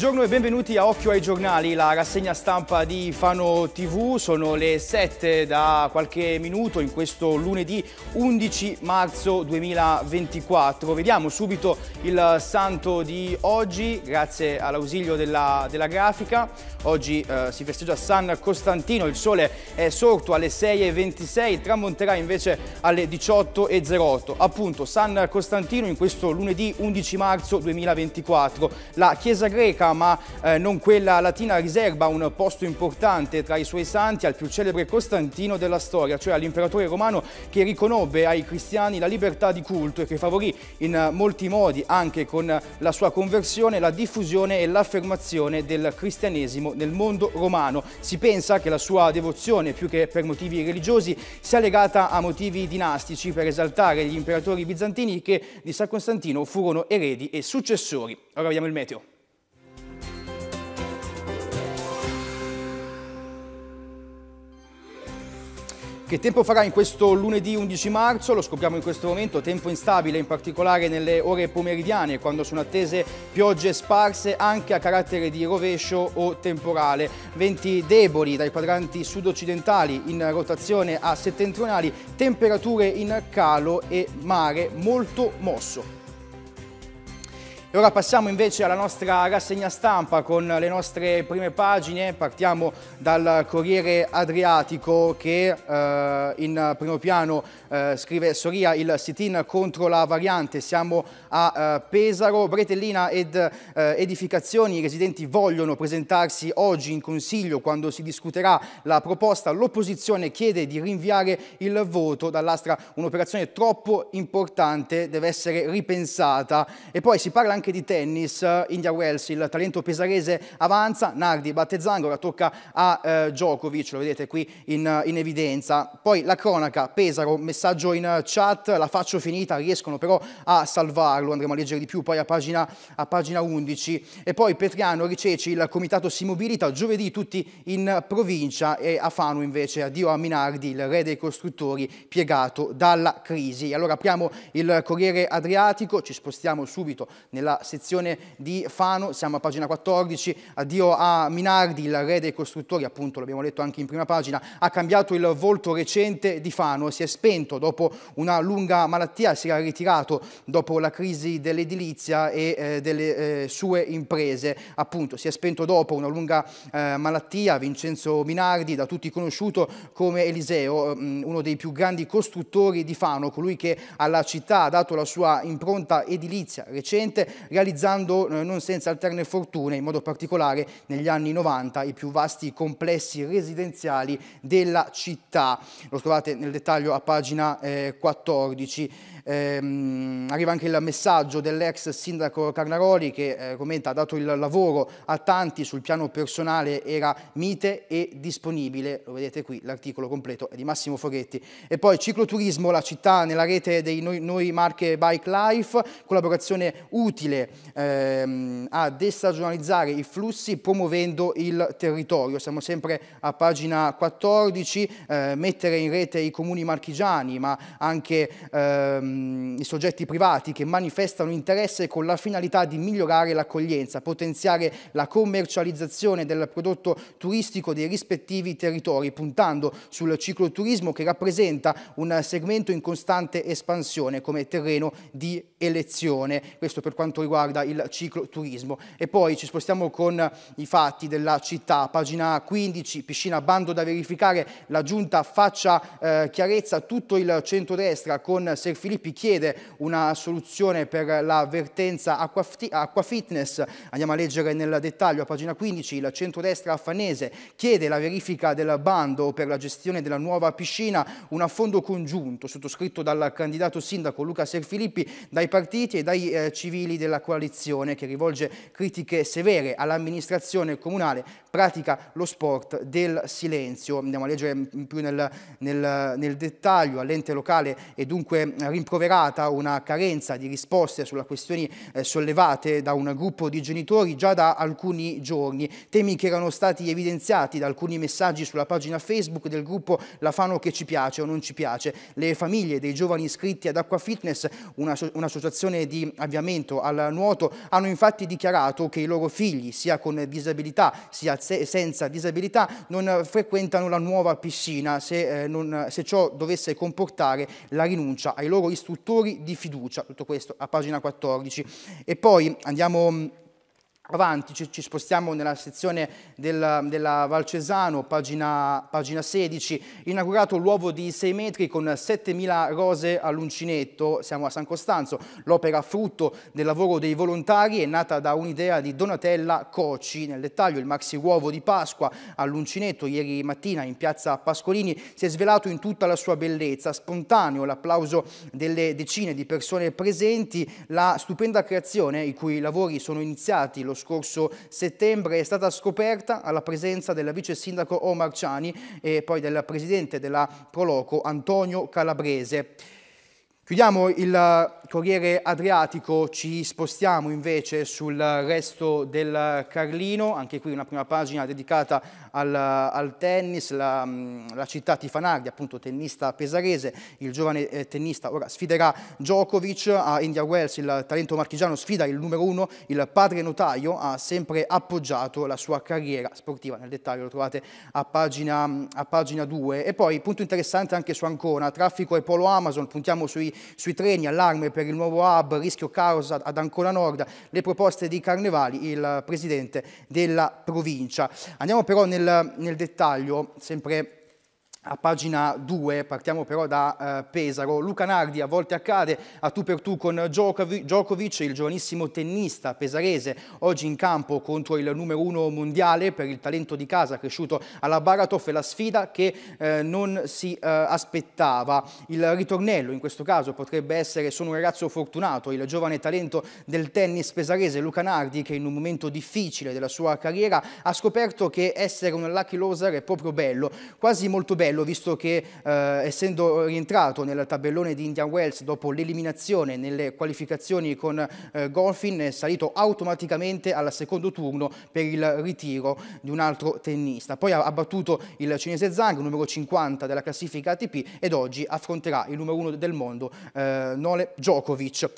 Buongiorno e benvenuti a Occhio ai giornali, la rassegna stampa di Fano TV. Sono le 7 da qualche minuto in questo lunedì 11 marzo 2024. Vediamo subito il santo di oggi, grazie all'ausilio della, della, grafica. Oggi eh, si festeggia San Costantino, il sole è sorto alle 6.26, tramonterà invece alle 18.08. Appunto, San Costantino in questo lunedì 11 marzo 2024. La Chiesa greca ma eh, non quella latina riserva un posto importante tra i suoi santi al più celebre Costantino della storia, cioè all'imperatore romano che riconobbe ai cristiani la libertà di culto e che favorì in molti modi, anche con la sua conversione, la diffusione e l'affermazione del cristianesimo nel mondo romano. Si pensa che la sua devozione, più che per motivi religiosi, sia legata a motivi dinastici per esaltare gli imperatori bizantini che di San Costantino furono eredi e successori. Ora vediamo il meteo. Che tempo farà in questo lunedì 11 marzo? Lo scopriamo in questo momento, tempo instabile in particolare nelle ore pomeridiane quando sono attese piogge sparse anche a carattere di rovescio o temporale. Venti deboli dai quadranti sud-occidentali in rotazione a settentrionali, temperature in calo e mare molto mosso. E ora passiamo invece alla nostra rassegna stampa con le nostre prime pagine. Partiamo dal Corriere Adriatico che eh, in primo piano eh, scrive Soria il sit-in contro la variante. Siamo a eh, Pesaro, Bretellina ed eh, edificazioni. I residenti vogliono presentarsi oggi in consiglio quando si discuterà la proposta. L'opposizione chiede di rinviare il voto dall'astra. Un'operazione troppo importante deve essere ripensata. E poi si parla anche anche di tennis, India Wells, il talento pesarese avanza, Nardi batte Zango, ora tocca a eh, Djokovic, lo vedete qui in, in, evidenza. Poi la cronaca, Pesaro, messaggio in chat, la faccio finita, riescono però a salvarlo, andremo a leggere di più poi a pagina, a pagina 11. E poi Petriano, Riceci, il comitato si mobilita, giovedì tutti in provincia e a Fano invece addio a Minardi, il re dei costruttori piegato dalla crisi. Allora apriamo il Corriere Adriatico, ci spostiamo subito nella della sezione di Fano, siamo a pagina 14, addio a Minardi, il re dei costruttori, appunto l'abbiamo letto anche in prima pagina, ha cambiato il volto recente di Fano, si è spento dopo una lunga malattia, si era ritirato dopo la crisi dell'edilizia e eh, delle eh, sue imprese, appunto si è spento dopo una lunga eh, malattia, Vincenzo Minardi, da tutti conosciuto come Eliseo, mm, uno dei più grandi costruttori di Fano, colui che alla città ha dato la sua impronta edilizia recente, realizzando eh, non senza alterne fortune, in modo particolare negli anni 90, i più vasti complessi residenziali della città. Lo trovate nel dettaglio a pagina 14. Eh, ehm, arriva anche il messaggio dell'ex sindaco Carnaroli che eh, commenta ha dato il lavoro a tanti sul piano personale era mite e disponibile, lo vedete qui l'articolo completo è di Massimo Foghetti E poi cicloturismo, la città nella rete dei Noi, noi Marche Bike Life, collaborazione utile ehm, a destagionalizzare i flussi promuovendo il territorio, siamo sempre a pagina 14, eh, mettere in rete i comuni marchigiani ma anche ehm, Ehm, i soggetti privati che manifestano interesse con la finalità di migliorare l'accoglienza, potenziare la commercializzazione del prodotto turistico dei rispettivi territori, puntando sul cicloturismo che rappresenta un segmento in costante espansione come terreno di elezione. Questo per quanto riguarda il cicloturismo. E poi ci spostiamo con i fatti della città, pagina 15, piscina bando da verificare, la giunta faccia eh, chiarezza tutto il centrodestra con Ser Filippo Olimpi chiede una soluzione per l'avvertenza acqua, acqua, fitness, andiamo a leggere nel dettaglio a pagina 15, il centrodestra affanese chiede la verifica del bando per la gestione della nuova piscina, un affondo congiunto sottoscritto dal candidato sindaco Luca Serfilippi, dai partiti e dai eh, civili della coalizione che rivolge critiche severe all'amministrazione comunale, pratica lo sport del silenzio. Andiamo a leggere mm, più nel, nel, nel dettaglio all'ente locale e dunque rimproverare eh, riproverata una carenza di risposte sulle questioni eh, sollevate da un gruppo di genitori già da alcuni giorni, temi che erano stati evidenziati da alcuni messaggi sulla pagina Facebook del gruppo La Fano che ci piace o non ci piace. Le famiglie dei giovani iscritti ad Acqua Fitness, un'associazione di avviamento al nuoto, hanno infatti dichiarato che i loro figli, sia con disabilità sia senza disabilità, non frequentano la nuova piscina se, eh, non, se ciò dovesse comportare la rinuncia ai loro iscritti istruttori di fiducia, tutto questo a pagina 14. E poi andiamo Avanti, ci, ci, spostiamo nella sezione della, della Valcesano, pagina, pagina, 16, inaugurato l'uovo di 6 metri con 7.000 rose all'uncinetto, siamo a San Costanzo, l'opera frutto del lavoro dei volontari è nata da un'idea di Donatella Coci, nel dettaglio il maxi uovo di Pasqua all'uncinetto ieri mattina in piazza Pascolini si è svelato in tutta la sua bellezza, spontaneo l'applauso delle decine di persone presenti, la stupenda creazione i cui lavori sono iniziati lo scorso settembre è stata scoperta alla presenza della vice sindaco Omar Ciani e poi del presidente della Proloco Antonio Calabrese. Chiudiamo il eh, Corriere Adriatico, ci spostiamo invece sul resto del Carlino, anche qui una prima pagina dedicata al, al tennis, la, mm, la, città Tifanardi, appunto tennista pesarese, il giovane eh, tennista ora sfiderà Djokovic a India Wells, il talento marchigiano sfida il numero uno, il padre notaio ha sempre appoggiato la sua carriera sportiva, nel dettaglio lo trovate a pagina, a pagina 2. E poi punto interessante anche su Ancona, traffico e polo Amazon, puntiamo sui sui treni, allarme per il nuovo hub, rischio caos ad Ancona Nord, le proposte di Carnevali, il presidente della provincia. Andiamo però nel, nel dettaglio, sempre a pagina 2, partiamo però da uh, Pesaro, Luca Nardi a volte accade a tu per tu con Djokovic, il giovanissimo tennista pesarese, oggi in campo contro il numero uno mondiale per il talento di casa cresciuto alla Baratov e la sfida che uh, non si uh, aspettava. Il ritornello in questo caso potrebbe essere sono un ragazzo fortunato, il giovane talento del tennis pesarese Luca Nardi che in un momento difficile della sua carriera ha scoperto che essere un lucky loser è proprio bello, quasi molto bello Marcello, visto che eh, essendo rientrato nel tabellone di Indian Wells dopo l'eliminazione nelle qualificazioni con eh, Golfin, è salito automaticamente al secondo turno per il ritiro di un altro tennista. Poi ha battuto il cinese Zhang, numero 50 della classifica ATP, ed oggi affronterà il numero 1 del mondo, eh, Nole Djokovic.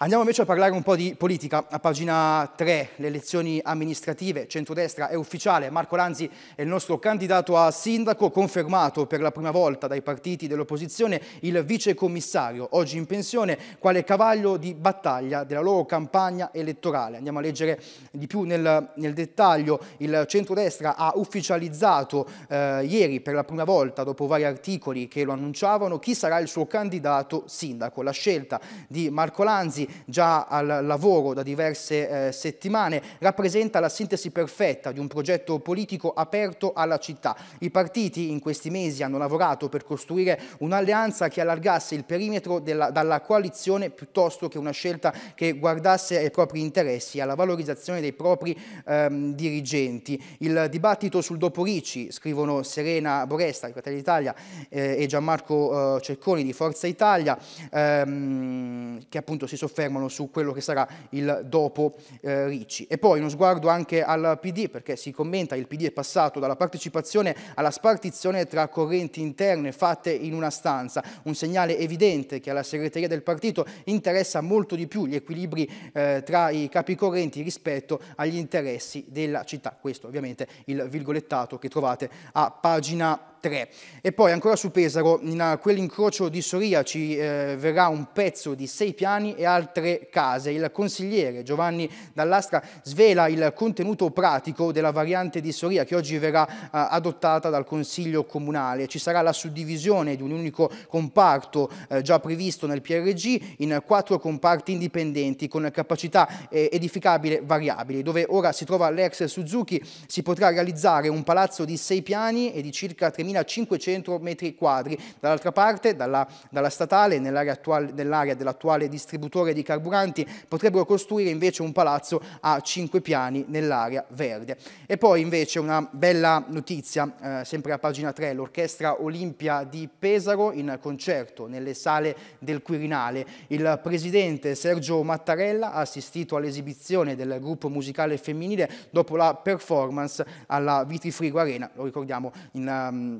Andiamo invece a parlare un po' di politica. A pagina 3, le elezioni amministrative, centrodestra è ufficiale, Marco Lanzi è il nostro candidato a sindaco, confermato per la prima volta dai partiti dell'opposizione il vicecommissario, oggi in pensione, quale cavallo di battaglia della loro campagna elettorale. Andiamo a leggere di più nel, nel dettaglio. Il centrodestra ha ufficializzato eh, ieri per la prima volta, dopo vari articoli che lo annunciavano, chi sarà il suo candidato sindaco. La scelta di Marco Lanzi già al lavoro da diverse eh, settimane, rappresenta la sintesi perfetta di un progetto politico aperto alla città. I partiti in questi mesi hanno lavorato per costruire un'alleanza che allargasse il perimetro della, dalla coalizione piuttosto che una scelta che guardasse ai propri interessi, e alla valorizzazione dei propri ehm, dirigenti. Il dibattito sul dopo Ricci, scrivono Serena Boresta di Fratelli d'Italia eh, e Gianmarco eh, Cecconi di Forza Italia, ehm, che appunto si sofferma soffermano su quello che sarà il dopo eh, Ricci. E poi uno sguardo anche al PD, perché si commenta che il PD è passato dalla partecipazione alla spartizione tra correnti interne fatte in una stanza, un segnale evidente che alla segreteria del partito interessa molto di più gli equilibri eh, tra i capi correnti rispetto agli interessi della città. Questo ovviamente il virgolettato che trovate a pagina 3. E poi ancora su Pesaro, in eh, quell'incrocio di Soria ci eh, verrà un pezzo di sei piani e altre case. Il consigliere Giovanni Dall'Astra svela il contenuto pratico della variante di Soria che oggi verrà eh, adottata dal Consiglio Comunale. Ci sarà la suddivisione di un unico comparto eh, già previsto nel PRG in quattro comparti indipendenti con capacità eh, edificabile variabili. Dove ora si trova l'ex Suzuki si potrà realizzare un palazzo di sei piani e di circa 3.000 3500 metri quadri. Dall'altra parte, dalla, dalla statale, nell'area, attuale, nell'area dell'attuale distributore di carburanti, potrebbero costruire invece un palazzo a 5 piani nell'area verde. E poi invece una bella notizia, eh, sempre a pagina 3, l'Orchestra Olimpia di Pesaro in concerto nelle sale del Quirinale. Il presidente Sergio Mattarella ha assistito all'esibizione del gruppo musicale femminile dopo la performance alla Vitrifrigo Arena, lo ricordiamo in, um,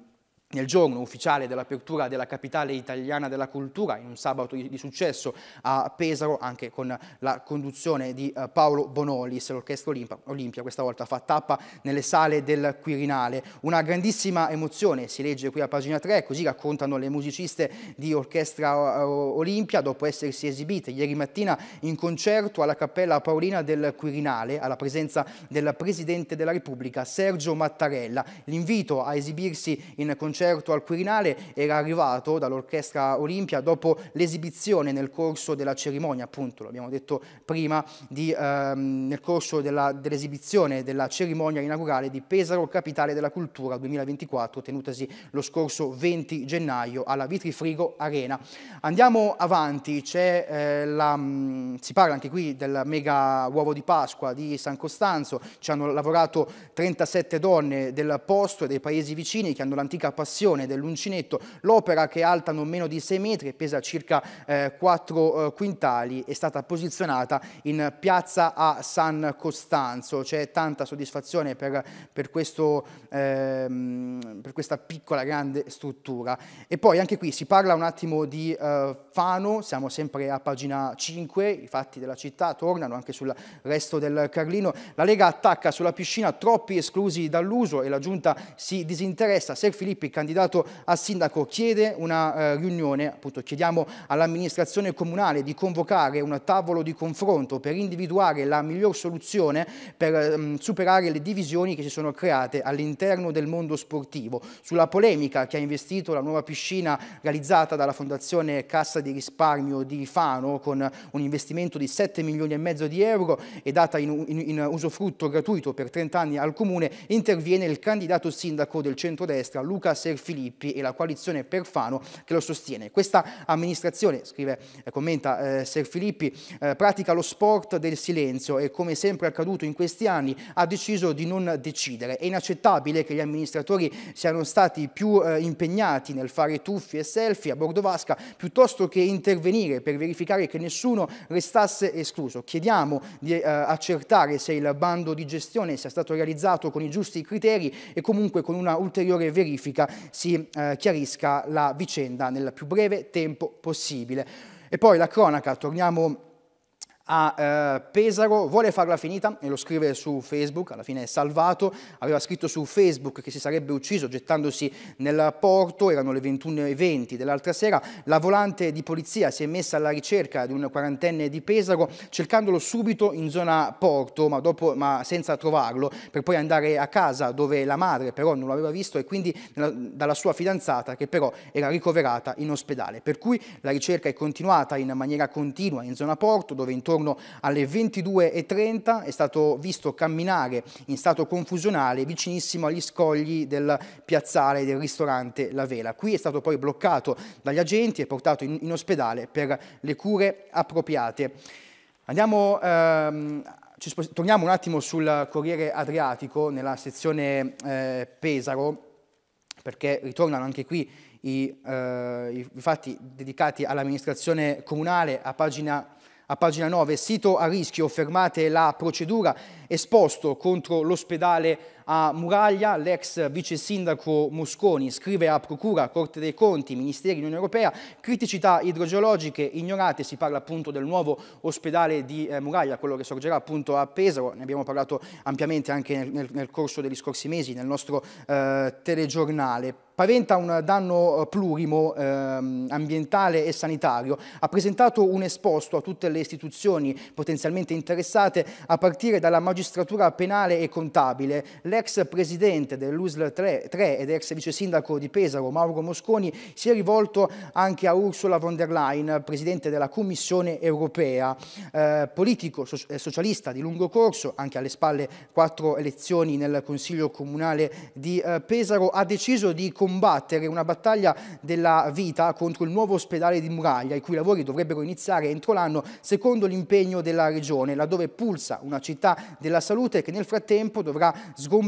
nel giorno ufficiale dell'apertura della capitale italiana della cultura, in un sabato di successo a Pesaro, anche con la conduzione di eh, Paolo Bonolis, l'Orchestra Olimpia questa volta fa tappa nelle sale del Quirinale. Una grandissima emozione, si legge qui a pagina 3, così raccontano le musiciste di Orchestra eh, Olimpia dopo essersi esibite ieri mattina in concerto alla Cappella Paolina del Quirinale, alla presenza del Presidente della Repubblica Sergio Mattarella. L'invito a esibirsi in concerto concerto al Quirinale era arrivato dall'Orchestra Olimpia dopo l'esibizione nel corso della cerimonia, appunto, l'abbiamo detto prima, di, ehm, nel corso dell'esibizione dell della cerimonia inaugurale di Pesaro Capitale della Cultura 2024, tenutasi lo scorso 20 gennaio alla Vitrifrigo Arena. Andiamo avanti, eh, la, mh, mm, si parla anche qui del mega uovo di Pasqua di San Costanzo, ci hanno lavorato 37 donne del posto e dei paesi vicini che hanno l'antica passione passione dell'uncinetto, l'opera che è alta non meno di 6 metri e pesa circa eh, 4 eh, quintali è stata posizionata in piazza a San Costanzo. C'è tanta soddisfazione per, per, questo, ehm, per, questa piccola grande struttura. E poi anche qui si parla un attimo di eh, Fano, siamo sempre a pagina 5, i fatti della città tornano anche sul resto del Carlino. La Lega attacca sulla piscina troppi esclusi dall'uso e la giunta si disinteressa. Ser Filippi candidato a sindaco chiede una eh, riunione, appunto chiediamo all'amministrazione comunale di convocare un tavolo di confronto per individuare la miglior soluzione per ehm, superare le divisioni che si sono create all'interno del mondo sportivo. Sulla polemica che ha investito la nuova piscina realizzata dalla Fondazione Cassa di Risparmio di Fano con un investimento di 7 milioni e mezzo di euro e data in, in, in usufrutto gratuito per 30 anni al comune, interviene il candidato sindaco del centrodestra Luca Sebastiani Sir Filippi e la coalizione Perfano che lo sostiene. Questa amministrazione, scrive, e commenta eh, Sir Filippi, eh, pratica lo sport del silenzio e come sempre accaduto in questi anni ha deciso di non decidere. È inaccettabile che gli amministratori siano stati più eh, impegnati nel fare tuffi e selfie a bordo vasca piuttosto che intervenire per verificare che nessuno restasse escluso. Chiediamo di eh, accertare se il bando di gestione sia stato realizzato con i giusti criteri e comunque con una ulteriore verifica si eh, chiarisca la vicenda nel più breve tempo possibile. E poi la cronaca, torniamo a eh, Pesaro, vuole farla finita e lo scrive su Facebook, alla fine è salvato, aveva scritto su Facebook che si sarebbe ucciso gettandosi nel porto, erano le 21.20 dell'altra sera, la volante di polizia si è messa alla ricerca di un quarantenne di Pesaro cercandolo subito in zona porto ma, dopo, ma senza trovarlo per poi andare a casa dove la madre però non lo aveva visto e quindi dalla sua fidanzata che però era ricoverata in ospedale. Per cui la ricerca è continuata in maniera continua in zona porto dove intorno intorno alle 22.30, è stato visto camminare in stato confusionale vicinissimo agli scogli del piazzale del ristorante La Vela. Qui è stato poi bloccato dagli agenti e portato in, in ospedale per le cure appropriate. Andiamo ehm, torniamo un attimo sul Corriere Adriatico, nella sezione eh, Pesaro, perché ritornano anche qui i, eh, i fatti dedicati all'amministrazione comunale a pagina a pagina 9, sito a rischio, fermate la procedura, esposto contro l'ospedale a Muraglia, l'ex vice sindaco Mosconi scrive a Procura, Corte dei Conti, Ministeri dell'Unione Europea, criticità idrogeologiche ignorate, si parla appunto del nuovo ospedale di eh, Muraglia, quello che sorgerà appunto a Pesaro, ne abbiamo parlato ampiamente anche nel, nel, corso degli scorsi mesi nel nostro eh, telegiornale paventa un danno eh, plurimo eh, ambientale e sanitario, ha presentato un esposto a tutte le istituzioni potenzialmente interessate a partire dalla magistratura penale e contabile l'ex presidente dell'USL 3, 3 ed ex vice sindaco di Pesaro, Mauro Mosconi, si è rivolto anche a Ursula von der Leyen, presidente della Commissione europea, eh, politico so eh, socialista di lungo corso, anche alle spalle quattro elezioni nel Consiglio Comunale di eh, Pesaro, ha deciso di combattere una battaglia della vita contro il nuovo ospedale di Muraglia, i cui lavori dovrebbero iniziare entro l'anno secondo l'impegno della regione, laddove pulsa una città della salute che nel frattempo dovrà sgombrare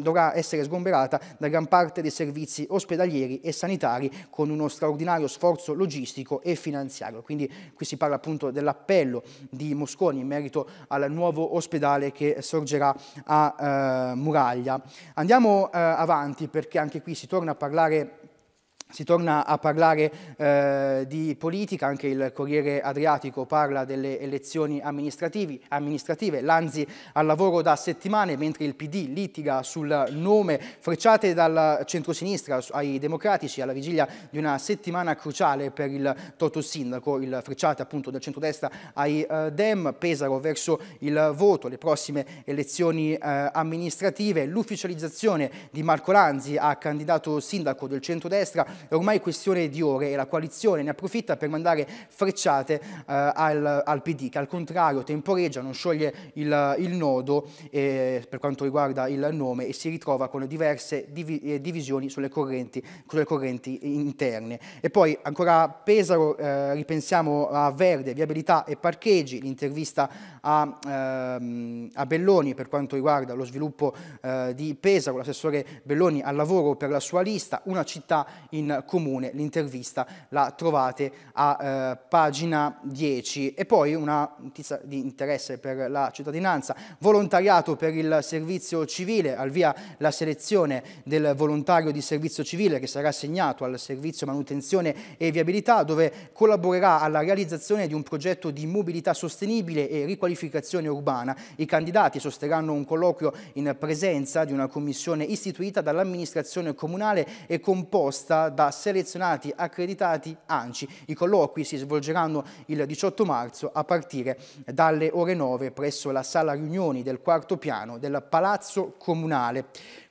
dovrà essere sgomberata da gran parte dei servizi ospedalieri e sanitari con uno straordinario sforzo logistico e finanziario. Quindi qui si parla appunto dell'appello di Mosconi in merito al nuovo ospedale che sorgerà a eh, Muraglia. Andiamo eh, avanti perché anche qui si torna a parlare si torna a parlare eh, di politica, anche il Corriere Adriatico parla delle elezioni amministrative, l'Anzi al lavoro da settimane mentre il PD litiga sul nome, frecciate dal centrosinistra ai democratici alla vigilia di una settimana cruciale per il Toto Sindaco, il frecciate appunto del centrodestra ai eh, Dem, Pesaro verso il voto, le prossime elezioni eh, amministrative, l'ufficializzazione di Marco Lanzi a candidato sindaco del centrodestra è ormai questione di ore e la coalizione ne approfitta per mandare frecciate eh, al, al, PD che al contrario temporeggia, non scioglie il, il nodo eh, per quanto riguarda il nome e si ritrova con diverse divi eh, divisioni sulle correnti, sulle correnti, interne. E poi ancora Pesaro, eh, ripensiamo a Verde, viabilità e parcheggi, l'intervista a, ehm, a, Belloni per quanto riguarda lo sviluppo eh, di Pesaro, l'assessore Belloni al lavoro per la sua lista, una città in in comune. L'intervista la trovate a eh, pagina 10. E poi una notizia di interesse per la cittadinanza, volontariato per il servizio civile, al via la selezione del volontario di servizio civile che sarà assegnato al servizio manutenzione e viabilità dove collaborerà alla realizzazione di un progetto di mobilità sostenibile e riqualificazione urbana. I candidati sosterranno un colloquio in presenza di una commissione istituita dall'amministrazione comunale e composta da selezionati accreditati ANCI. I colloqui si svolgeranno il 18 marzo a partire dalle ore 9 presso la sala riunioni del quarto piano del Palazzo Comunale.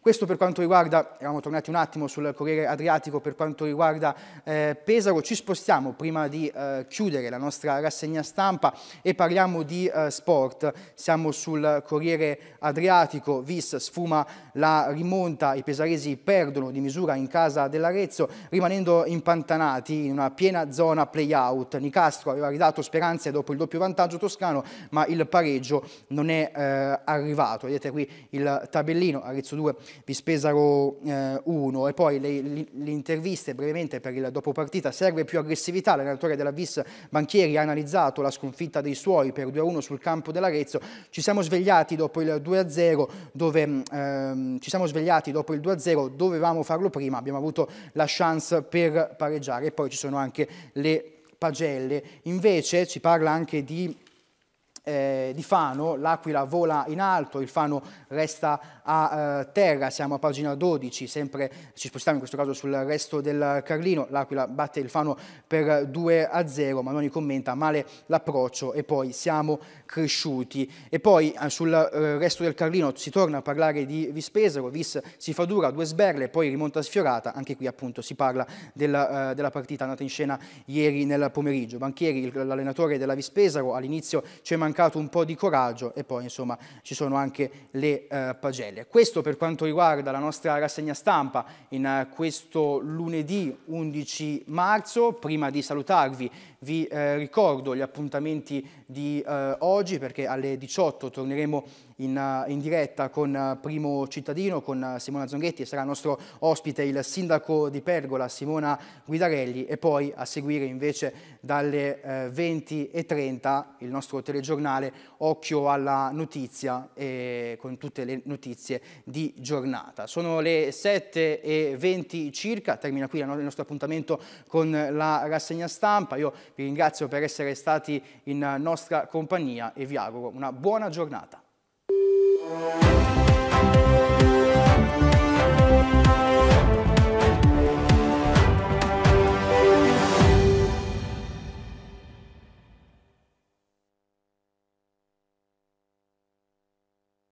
Questo per quanto riguarda, eravamo tornati un attimo sul Corriere Adriatico, per quanto riguarda eh, Pesaro, ci spostiamo prima di eh, chiudere la nostra rassegna stampa e parliamo di eh, sport. Siamo sul Corriere Adriatico, Vis sfuma la rimonta, i pesaresi perdono di misura in casa dell'Arezzo, rimanendo impantanati in una piena zona play-out. Nicastro aveva ridato speranze dopo il doppio vantaggio toscano, ma il pareggio non è eh, arrivato. Vedete qui il tabellino, Arezzo 2 vi spesero eh, uno e poi le, le, le, interviste brevemente per il dopo partita serve più aggressività, l'allenatore della Vis Banchieri ha analizzato la sconfitta dei suoi per 2-1 sul campo dell'Arezzo, ci siamo svegliati dopo il 2-0 dove ehm, ci siamo svegliati dopo il 2-0 dovevamo farlo prima, abbiamo avuto la chance per pareggiare e poi ci sono anche le pagelle, invece ci parla anche di eh, di Fano, l'Aquila vola in alto, il Fano resta a eh, terra, siamo a pagina 12, sempre ci spostiamo in questo caso sul resto del Carlino, l'Aquila batte il Fano per 2 a 0, Manoni commenta male l'approccio e poi siamo cresciuti. E poi eh, sul eh, resto del Carlino si torna a parlare di Vispesaro, Vis si fa dura, due sberle, poi rimonta sfiorata, anche qui appunto si parla della, eh, della partita andata in scena ieri nel pomeriggio. Banchieri, l'allenatore della Vispesaro, all'inizio ci è mancato un po' di coraggio e poi insomma ci sono anche le eh, pagelle. Fratelli. Questo per quanto riguarda la nostra rassegna stampa in eh, questo lunedì 11 marzo. Prima di salutarvi vi eh, ricordo gli appuntamenti di eh, oggi perché alle 18 torneremo in, eh, in, diretta con eh, Primo Cittadino, con eh, Simona Zonghetti e sarà nostro ospite il sindaco di Pergola Simona Guidarelli e poi a seguire invece dalle eh, 20.30 il nostro telegiornale Occhio alla notizia con tutte le notizie di giornata. Sono le 7.20 circa, termina qui il nostro appuntamento con la rassegna stampa. Io vi ringrazio per essere stati in nostra compagnia e vi auguro una buona giornata.